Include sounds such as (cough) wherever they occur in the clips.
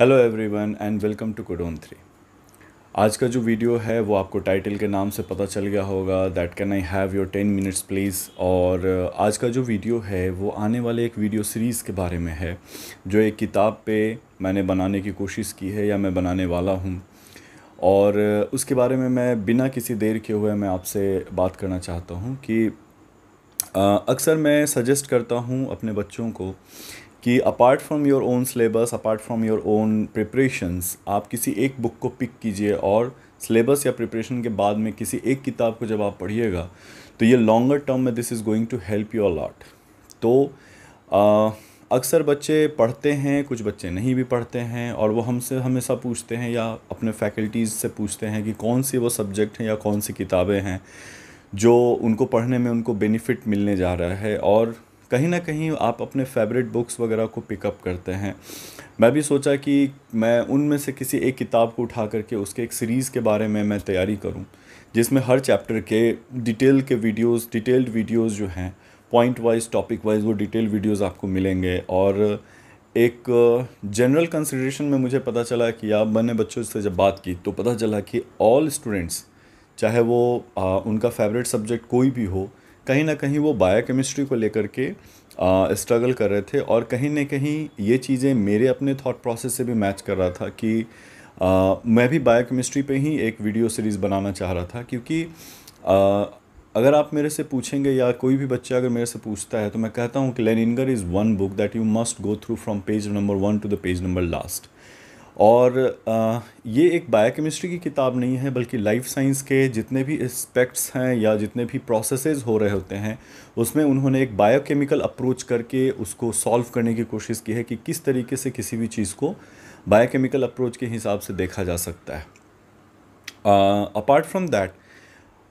Hello everyone and welcome to codon three आज का जो वीडियो है वो आपको टाइटल के नाम से पता चल गया होगा that can I have your ten minutes please और uh, आज का जो वीडियो है वो आने वाले एक वीडियो सीरीज़ के बारे में है जो एक किताब पे मैंने बनाने की कोशिश की है या मैं बनाने वाला हूँ और uh, उसके बारे में मैं बिना किसी देर के हुए मैं आपसे बात करना चाहता हूँ कि uh, अक्सर मैं सजेस्ट करता हूँ अपने बच्चों को कि apart from your own syllabus apart from your own preparations आप किसी एक बुक को पिक कीजिए और सिलेबस या प्रिपरेशन के बाद में किसी एक किताब को जब आप पढ़िएगा तो ये लॉन्गर टर्म में this is going to help you a lot तो अक्सर बच्चे पढ़ते हैं कुछ बच्चे नहीं भी पढ़ते हैं और वो हमसे हमेशा पूछते हैं या अपने फैकल्टीज़ से पूछते हैं कि कौन सी वो सब्जेक्ट हैं या कौन सी किताबें हैं जो उनको पढ़ने में उनको बेनिफिट मिलने जा रहा है और कहीं ना कहीं आप अपने फेवरेट बुक्स वगैरह को पिकअप करते हैं मैं भी सोचा कि मैं उनमें से किसी एक किताब को उठा करके उसके एक सीरीज़ के बारे में मैं तैयारी करूं जिसमें हर चैप्टर के डिटेल के वीडियोस डिटेल्ड वीडियोस जो हैं पॉइंट वाइज टॉपिक वाइज वो डिटेल वीडियोस आपको मिलेंगे और एक जनरल कंसिड्रेशन में मुझे पता चला कि आप मैंने बच्चों से जब बात की तो पता चला कि ऑल स्टूडेंट्स चाहे वो आ, उनका फेवरेट सब्जेक्ट कोई भी हो कहीं ना कहीं वो बायोकेमिस्ट्री को लेकर के स्ट्रगल कर रहे थे और कहीं ना कहीं ये चीज़ें मेरे अपने थॉट प्रोसेस से भी मैच कर रहा था कि आ, मैं भी बायोकेमिस्ट्री पे ही एक वीडियो सीरीज़ बनाना चाह रहा था क्योंकि आ, अगर आप मेरे से पूछेंगे या कोई भी बच्चा अगर मेरे से पूछता है तो मैं कहता हूँ कि Lehninger is one book that you must go through from page number one to the page number last और ये एक बायोकेमिस्ट्री की किताब नहीं है बल्कि लाइफ साइंस के जितने भी एस्पेक्ट्स हैं या जितने भी प्रोसेसेस हो रहे होते हैं उसमें उन्होंने एक बायोकेमिकल अप्रोच करके उसको सॉल्व करने की कोशिश की है कि किस तरीके से किसी भी चीज़ को बायोकेमिकल अप्रोच के हिसाब से देखा जा सकता है apart from that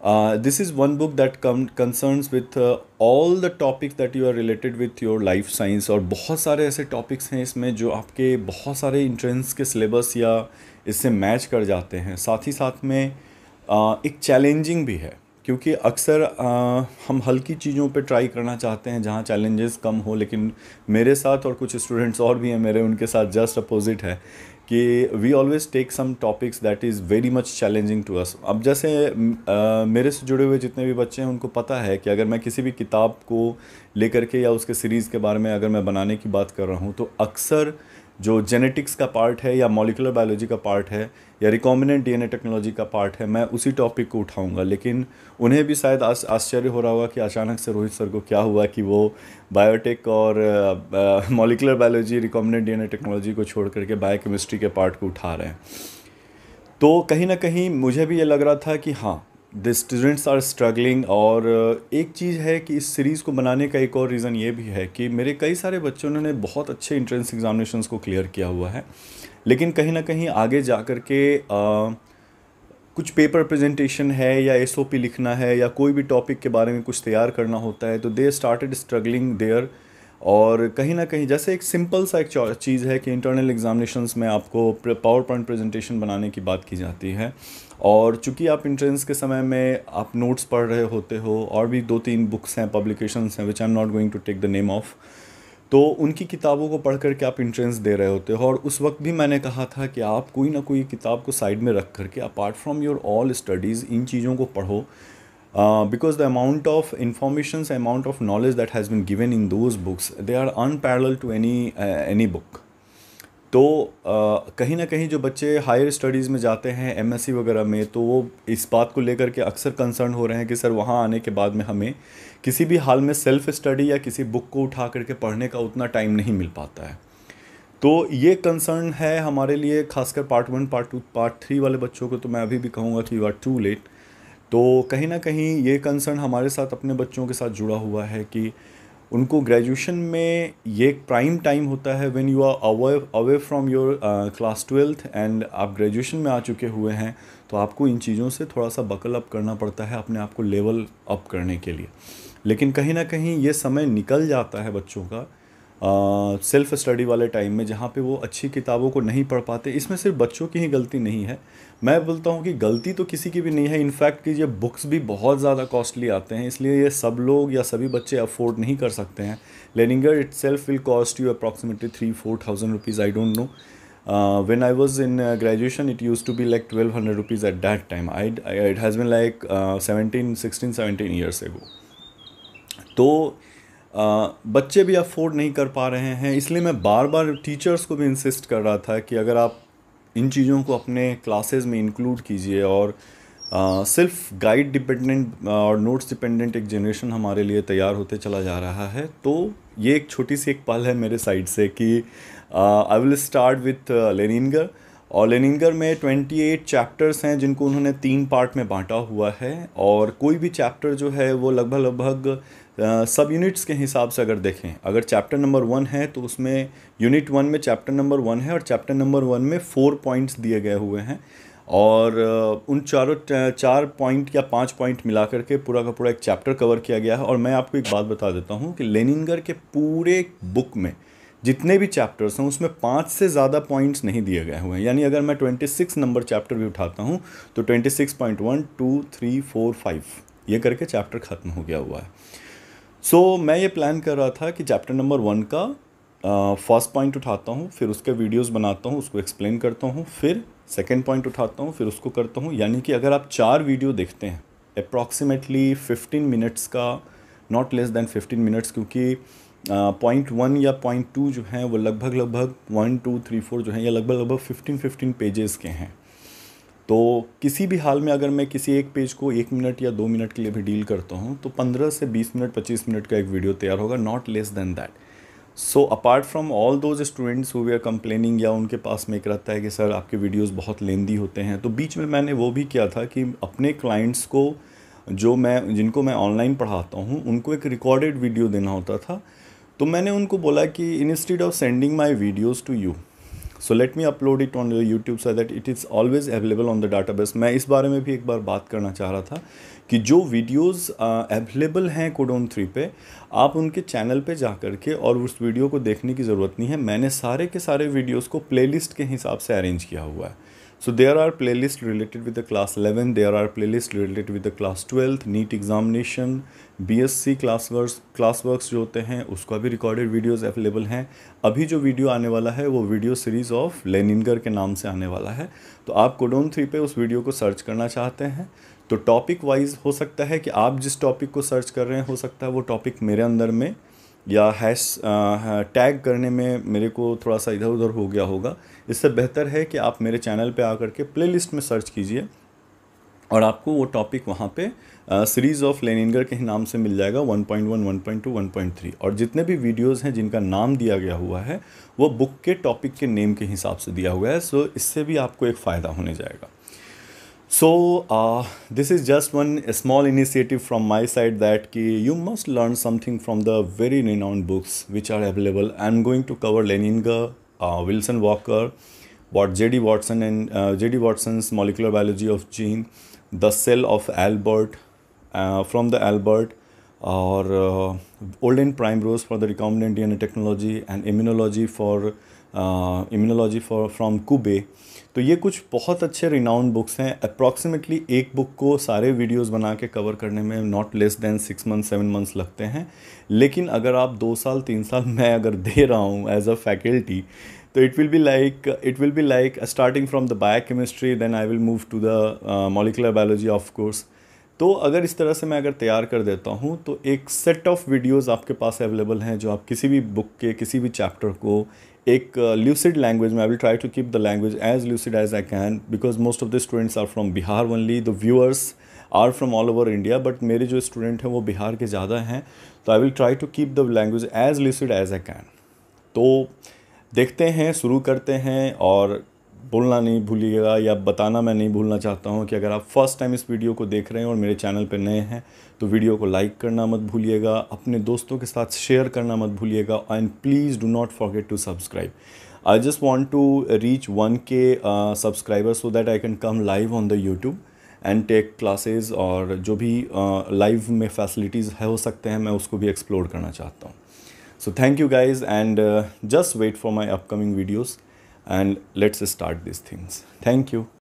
this is one book that come com- with all the topic that you are related with your life science और बहुत सारे ऐसे टॉपिक्स हैं इसमें जो आपके बहुत सारे इंट्रेंस के सिलेबस या इससे मैच कर जाते हैं साथ ही साथ में आ, uh, एक चैलेंजिंग भी है क्योंकि अक्सर uh, हम हल्की चीज़ों पर ट्राई करना चाहते हैं जहाँ चैलेंजेस कम हो लेकिन मेरे साथ और कुछ स्टूडेंट्स और भी हैं मेरे उनके साथ जस्ट अपोजिट है कि we always take some topics that is very much challenging to us अब जैसे आ, मेरे से जुड़े हुए जितने भी बच्चे हैं उनको पता है कि अगर मैं किसी भी किताब को लेकर के या उसके सीरीज़ के बारे में अगर मैं बनाने की बात कर रहा हूँ तो अक्सर जो जेनेटिक्स का पार्ट है या मॉलिकुलर बायोलॉजी का पार्ट है या रिकॉम्बिनेंट डीएनए टेक्नोलॉजी का पार्ट है मैं उसी टॉपिक को उठाऊंगा लेकिन उन्हें भी शायद आश्चर्य हो रहा होगा कि अचानक से रोहित सर को क्या हुआ कि वो बायोटेक और molecular biology recombinant DNA technology को छोड़ करके बायोकेमिस्ट्री के पार्ट को उठा रहे हैं तो कहीं ना कहीं मुझे भी ये लग रहा था कि हाँ द स्टूडेंट्स आर स्ट्रगलिंग और uh, एक चीज़ है कि इस सीरीज़ को बनाने का एक और रीज़न ये भी है कि मेरे कई सारे बच्चों ने बहुत अच्छे इंट्रेंस एग्जामिनेशन को क्लियर किया हुआ है लेकिन कहीं ना कहीं आगे जा कर के आ, uh, कुछ पेपर प्रेजेंटेशन है या एस लिखना है या कोई भी टॉपिक के बारे में कुछ तैयार करना होता है तो दे स्टार्टेड स्ट्रगलिंग देयर और कहीं ना कहीं जैसे एक सिंपल सा एक चीज़ है कि इंटरनल एग्जामिनेशंस में आपको पावर पॉइंट प्रेजेंटेशन बनाने की बात की जाती है और चूँकि आप इंट्रेंस के समय में आप नोट्स पढ़ रहे होते हो और भी दो तीन बुक्स हैं पब्लिकेशंस हैं which I am not going to take the name of तो उनकी किताबों को पढ़ करके आप इंट्रेंस दे रहे होते हो और उस वक्त भी मैंने कहा था कि आप कोई ना कोई किताब को साइड में रख करके apart from your all studies इन चीज़ों को पढ़ो because the amount of information amount of knowledge that has been given in those books they are unparalleled to any any book तो कहीं ना कहीं जो बच्चे हायर स्टडीज़ में जाते हैं एम वगैरह में तो वो इस बात को लेकर के अक्सर कंसर्न हो रहे हैं कि सर वहाँ आने के बाद में हमें किसी भी हाल में सेल्फ़ स्टडी या किसी बुक को उठा करके पढ़ने का उतना टाइम नहीं मिल पाता है तो ये कंसर्न है हमारे लिए खासकर part one part two part three वाले बच्चों को तो मैं अभी भी कहूँगा कि यू आर टू लेट तो कहीं ना कहीं ये कंसर्न हमारे साथ अपने बच्चों के साथ जुड़ा हुआ है कि उनको ग्रेजुएशन में ये एक प्राइम टाइम होता है when you are away away from your class twelfth and आप ग्रेजुएशन में आ चुके हुए हैं तो आपको इन चीज़ों से थोड़ा सा बकल अप करना पड़ता है अपने आप को लेवल अप करने के लिए लेकिन कहीं ना कहीं ये समय निकल जाता है बच्चों का सेल्फ स्टडी वाले टाइम में जहाँ पे वो अच्छी किताबों को नहीं पढ़ पाते इसमें सिर्फ बच्चों की ही गलती नहीं है मैं बोलता हूँ कि गलती तो किसी की भी नहीं है इनफैक्ट कि ये बुक्स भी बहुत ज़्यादा कॉस्टली आते हैं इसलिए ये सब लोग या सभी बच्चे अफोर्ड नहीं कर सकते हैं Lehninger itself will cost you approximately three four thousand rupees I don't know when I was in graduation it use to be like twelve hundred rupees at that time I it has been like seventeen sixteen seventeen years है वो तो बच्चे भी afford नहीं कर पा रहे हैं इसलिए मैं बार बार टीचर्स को भी इंसिस्ट कर रहा था कि अगर आप इन चीज़ों को अपने क्लासेस में इंक्लूड कीजिए और सिर्फ गाइड डिपेंडेंट और नोट्स डिपेंडेंट एक जनरेशन हमारे लिए तैयार होते चला जा रहा है तो ये एक छोटी सी एक पल है मेरे साइड से कि I will start with Lehninger और लेनिनगर में 28 चैप्टर्स हैं जिनको उन्होंने तीन पार्ट में बांटा हुआ है और कोई भी चैप्टर जो है वो लगभग लगभग सब यूनिट्स के हिसाब से अगर देखें अगर चैप्टर नंबर वन है तो उसमें यूनिट वन में चैप्टर नंबर वन है और चैप्टर नंबर वन में फोर पॉइंट्स दिए गए हुए हैं और उन चारों चार पॉइंट या पांच पॉइंट मिला करके पूरा का पूरा एक चैप्टर कवर किया गया है और मैं आपको एक बात बता देता हूँ कि लेनिनगर के पूरे बुक में जितने भी चैप्टर्स हैं उसमें पाँच से ज़्यादा पॉइंट्स नहीं दिए गए हुए हैं यानी अगर मैं ट्वेंटी सिक्स नंबर चैप्टर भी उठाता हूँ तो twenty six point one two three four five ये करके चैप्टर ख़त्म हो गया हुआ है सो so, मैं ये प्लान कर रहा था कि चैप्टर नंबर वन का फर्स्ट पॉइंट उठाता हूँ फिर उसके वीडियोस बनाता हूँ उसको एक्सप्लेन करता हूँ फिर सेकंड पॉइंट उठाता हूँ फिर उसको करता हूँ यानी कि अगर आप चार वीडियो देखते हैं अप्रॉक्सीमेटली फिफ्टीन मिनट्स का not less than fifteen minutes क्योंकि पॉइंट वन या पॉइंट टू जो हैं वो लगभग लगभग वन टू थ्री फोर जो हैं या लगभग लगभग फिफ्टीन फिफ्टीन पेजेस के हैं तो किसी भी हाल में अगर मैं किसी एक पेज को एक मिनट या दो मिनट के लिए भी डील करता हूँ तो पंद्रह से बीस मिनट पच्चीस मिनट का एक वीडियो तैयार होगा not less than that so apart from all those students who are complaining या उनके पास में एक रहता है कि सर आपके वीडियोस बहुत लेंदी होते हैं तो बीच में मैंने वो भी किया था कि अपने क्लाइंट्स को जो मैं जिनको मैं ऑनलाइन पढ़ाता हूँ उनको एक रिकॉर्डेड वीडियो देना होता था तो मैंने उनको बोला कि instead of sending my videos to you so let me upload it on YouTube so that it is always available on the database मैं इस बारे में भी एक बार बात करना चाह रहा था कि जो वीडियोस अवेलेबल uh, हैं कोडोन थ्री पे आप उनके चैनल पे जा कर के और उस वीडियो को देखने की ज़रूरत नहीं है मैंने सारे के सारे वीडियोस को प्लेलिस्ट के हिसाब से अरेंज किया हुआ है so So there are playlists related with the class 11, are play list related with the class twelfth NEET examination B S C class verse class work जो होते हैं उसका भी रिकॉर्डेड वीडियोज़ अवेलेबल हैं अभी जो वीडियो आने वाला है वो वीडियो सीरीज़ ऑफ लेनिनगर के नाम से आने वाला है तो आप कोडोन थ्री पे उस वीडियो को सर्च करना चाहते हैं तो टॉपिक वाइज हो सकता है कि आप जिस टॉपिक को सर्च कर रहे हैं हो सकता है वो टॉपिक मेरे अंदर में या हैश टैग करने में मेरे को थोड़ा सा इधर उधर हो गया होगा इससे बेहतर है कि आप मेरे चैनल पे आकर के प्लेलिस्ट में सर्च कीजिए और आपको वो टॉपिक वहाँ पे सीरीज़ ऑफ लेनिंगर के नाम से मिल जाएगा 1.1, 1.2, 1.3 और जितने भी वीडियोस हैं जिनका नाम दिया गया हुआ है वो बुक के टॉपिक के नेम के हिसाब से दिया हुआ है सो इससे भी आपको एक फ़ायदा होने जाएगा so uh, this is just one small initiative from my side that ki you must learn something from the very renowned books which are available i'm going to cover Leninger, uh, wilson walker what jd watson and uh, jd watson's molecular biology of gene the cell of albert uh, from the albert or uh, olden primrose for the recombinant dna technology and immunology for uh, immunology for from kube तो ये कुछ बहुत अच्छे renowned books हैं approximately एक book को सारे videos बना के कवर करने में not less than six month seven months लगते हैं लेकिन अगर आप दो साल तीन साल (laughs) मैं अगर दे रहा हूँ एज अ फैकल्टी तो it will be like it will be like starting from the bio chemistry then I will move to the molecular biology of course तो अगर इस तरह से मैं अगर तैयार कर देता हूँ तो एक सेट ऑफ वीडियोस आपके पास अवेलेबल हैं जो आप किसी भी बुक के किसी भी चैप्टर को एक ल्यूसिड uh, लैंग्वेज में I will try to keep the language as lucid as I can because most of the students are from Bihar only the viewers are from all over India but मेरे जो student हैं वो बिहार के ज़्यादा हैं तो I will try to keep the language as lucid as I can तो देखते हैं शुरू करते हैं और बोलना नहीं भूलिएगा या बताना मैं नहीं भूलना चाहता हूँ कि अगर आप फर्स्ट टाइम इस वीडियो को देख रहे हैं और मेरे चैनल पर नए हैं तो वीडियो को लाइक करना मत भूलिएगा अपने दोस्तों के साथ शेयर करना मत भूलिएगा and please do not forget to subscribe I just want to reach one K subscriber so that I can come live on the YouTube and take classes और जो भी लाइव uh, में फैसिलिटीज़ है हो सकते हैं मैं उसको भी एक्सप्लोर करना चाहता हूँ so thank you guys and just wait for my upcoming videos and let's start these things. Thank you.